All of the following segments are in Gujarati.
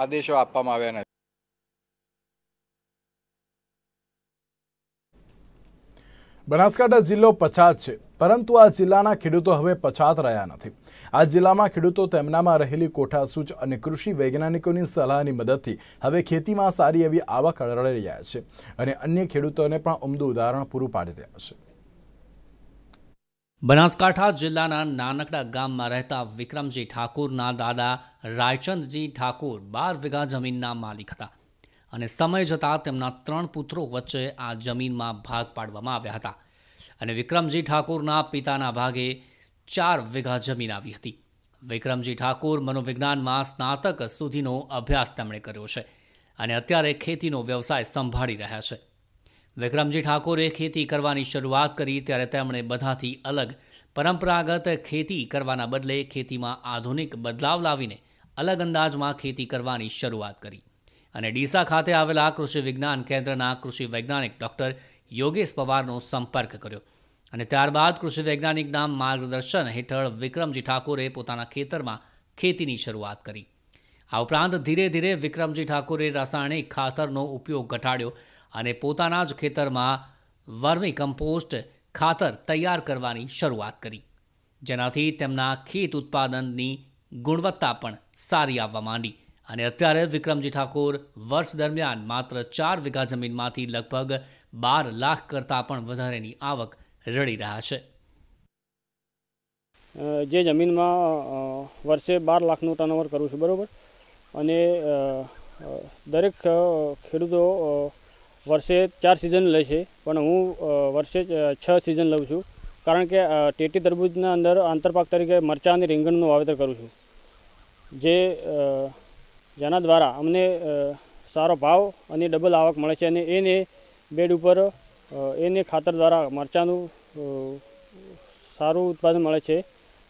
આદેશો આપવામાં આવ્યા નથી બનાસકાંઠા જિલ્લો પછાત છે પરંતુ આ જિલ્લાના ખેડૂતો હવે પછાત રહ્યા નથી આ જિલ્લામાં ખેડૂતો તેમનામાં રહેલી કોઠાસૂચ અને કૃષિ વૈજ્ઞાનિકોની સલાહની મદદથી હવે ખેતીમાં સારી એવી આવક રહ્યા છે અને અન્ય ખેડૂતોને પણ ઉમદું ઉદાહરણ પૂરું પાડી રહ્યા છે બનાસકાંઠા જિલ્લાના નાનકડા ગામમાં રહેતા વિક્રમજી ઠાકુરના દાદા રાયચંદજી ઠાકુર બાર વીઘા જમીનના માલિક હતા અને સમય જતાં તેમના ત્રણ પુત્રો વચ્ચે આ જમીનમાં ભાગ પાડવામાં આવ્યા હતા અને વિક્રમજી ઠાકુરના પિતાના ભાગે ચાર વીઘા જમીન આવી હતી વિક્રમજી ઠાકુર મનોવિજ્ઞાનમાં સ્નાતક સુધીનો અભ્યાસ તેમણે કર્યો છે અને અત્યારે ખેતીનો વ્યવસાય સંભાળી રહ્યા છે વિક્રમજી ઠાકોરે ખેતી કરવાની શરૂઆત કરી ત્યારે તેમણે બધાથી અલગ પરંપરાગત ખેતી કરવાના બદલે ખેતીમાં આધુનિક બદલાવ લાવીને અલગ અંદાજમાં ખેતી કરવાની શરૂઆત કરી અને ડીસા ખાતે આવેલા કૃષિ વિજ્ઞાન કેન્દ્રના કૃષિ વૈજ્ઞાનિક ડૉક્ટર યોગેશ પવારનો સંપર્ક કર્યો અને ત્યારબાદ કૃષિ વૈજ્ઞાનિકના માર્ગદર્શન હેઠળ વિક્રમજી ઠાકોરે પોતાના ખેતરમાં ખેતીની શરૂઆત કરી આ ઉપરાંત ધીરે ધીરે વિક્રમજી ઠાકોરે રાસાયણિક ખાતરનો ઉપયોગ ઘટાડ્યો અને પોતાના જ ખેતરમાં વર્મી કમ્પોસ્ટ ખાતર તૈયાર કરવાની શરૂઆત કરી જેનાથી તેમના ખેત ઉત્પાદનની ગુણવત્તા પણ સારી આવવા માંડી અને અત્યારે વિક્રમજી ઠાકોર વર્ષ દરમિયાન માત્ર ચાર વીઘા જમીનમાંથી લગભગ બાર લાખ કરતાં પણ વધારેની આવક રળી રહ્યા છે જે જમીનમાં વર્ષે બાર લાખનું ટર્નઓવર કરું છું બરાબર અને દરેક ખેડૂતો વર્ષે ચાર સિઝન લે છે પણ હું વર્ષે છ સિઝન લઉં છું કારણ કે ટેટી તરબૂજના અંદર આંતરપાક તરીકે મરચાં અને રીંગણનું વાવેતર કરું છું જે જેના દ્વારા અમને સારો ભાવ અને ડબલ આવક મળે છે અને એને બેડ ઉપર એને ખાતર દ્વારા મરચાંનું સારું ઉત્પાદન મળે છે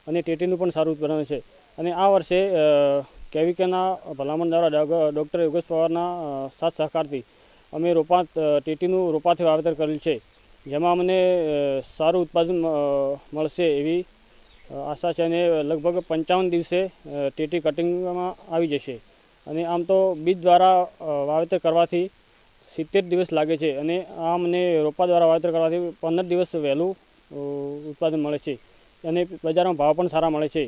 અને ટેટીનું પણ સારું ઉત્પાદન છે અને આ વર્ષે કેવિકેના ભલામણ દ્વારા ડૉક્ટર યોગેશ પવારના સાથ સહકારથી અમે રોપા ટેટીનું રોપાથી વાવેતર કરેલ છે જેમાં અમને સારું ઉત્પાદન મળશે એવી આશા છે અને લગભગ પંચાવન દિવસે ટેટી કટિંગમાં આવી જશે અને આમ તો બીજ દ્વારા વાવેતર કરવાથી સિત્તેર દિવસ લાગે છે અને આ અમને રોપા દ્વારા વાવેતર કરવાથી પંદર દિવસ વહેલું ઉત્પાદન મળે છે અને બજારમાં ભાવ પણ સારા મળે છે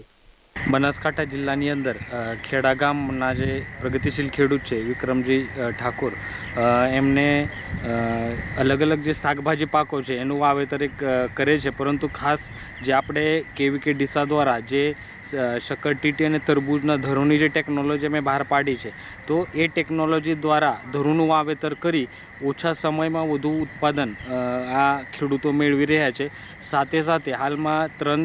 બનાસકાંઠા જિલ્લાની અંદર ખેડા ગામના જે પ્રગતિશીલ ખેડૂત છે વિક્રમજી ઠાકોર એમને અલગ અલગ જે શાકભાજી પાકો છે એનું વાવેતર એક કરે છે પરંતુ ખાસ જે આપણે કેવી કે ડીસા દ્વારા જે શક્કર ટીટી અને તરબૂજના ધરોની જે ટેકનોલોજી અમે બહાર પાડી છે તો એ ટેકનોલોજી દ્વારા ધરોનું વાવેતર કરી ઓછા સમયમાં વધુ ઉત્પાદન આ ખેડૂતો મેળવી રહ્યા છે સાથે સાથે હાલમાં ત્રણ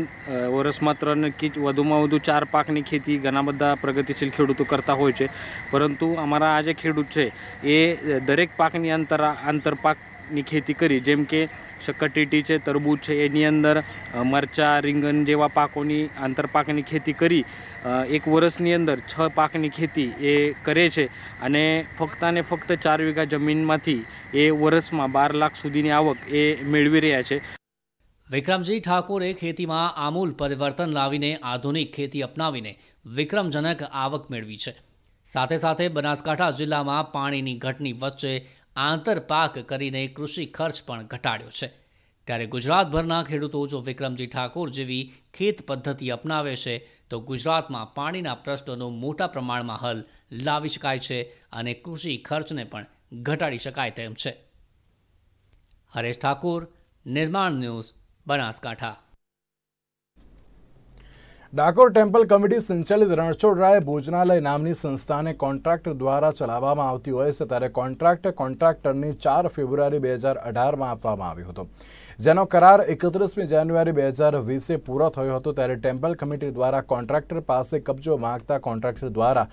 વર્ષમાં ત્રણ કે વધુમાં વધુ ચાર પાકની ખેતી ઘણા બધા પ્રગતિશીલ ખેડૂતો કરતા હોય છે પરંતુ અમારા આ જે ખેડૂત છે એ દરેક પાકની અંતરા આંતરપાકની ખેતી કરી જેમ કે શક્કરટેટી છે તરબૂચ છે એની અંદર મરચાં રીંગણ જેવા પાકોની આંતરપાકની ખેતી કરી એક વર્ષની અંદર છ પાકની ખેતી એ કરે છે અને ફક્ત અને ફક્ત ચાર વીઘા જમીનમાંથી એ વર્ષમાં બાર લાખ સુધીની આવક એ મેળવી રહ્યા છે વિક્રમજી ઠાકોરે ખેતીમાં આમૂલ પરિવર્તન લાવીને આધુનિક ખેતી અપનાવીને વિક્રમજનક આવક મેળવી છે સાથે સાથે બનાસકાંઠા જિલ્લામાં પાણીની ઘટની વચ્ચે આંતરપાક કરીને કૃષિ ખર્ચ પણ ઘટાડ્યો છે ત્યારે ગુજરાતભરના ખેડૂતો જો વિક્રમજી ઠાકોર જેવી ખેત પદ્ધતિ અપનાવે છે તો ગુજરાતમાં પાણીના પ્રશ્નોનો મોટા પ્રમાણમાં હલ લાવી શકાય છે અને કૃષિ ખર્ચને પણ ઘટાડી શકાય તેમ છે હરેશ ઠાકોર નિર્માણ news Banaskantha Dakor temple committee સંચાલિત રણછોડરાય ભોજનાલય નામની સંસ્થાને કોન્ટ્રાક્ટ દ્વારા ચલાવવામાં આવતી હોય છે ત્યારે કોન્ટ્રાક્ટ કોન્ટ્રાક્ટરની ચાર ફેબ્રુઆરી બે હજાર અઢારમાં આપવામાં આવ્યો હતો જેનો કરાર એકત્રીસમી જાન્યુઆરી બે હજાર વીસે પૂરો થયો હતો ત્યારે ટેમ્પલ કમિટી દ્વારા કોન્ટ્રાક્ટર પાસે કબજો માગતા કોન્ટ્રાક્ટર દ્વારા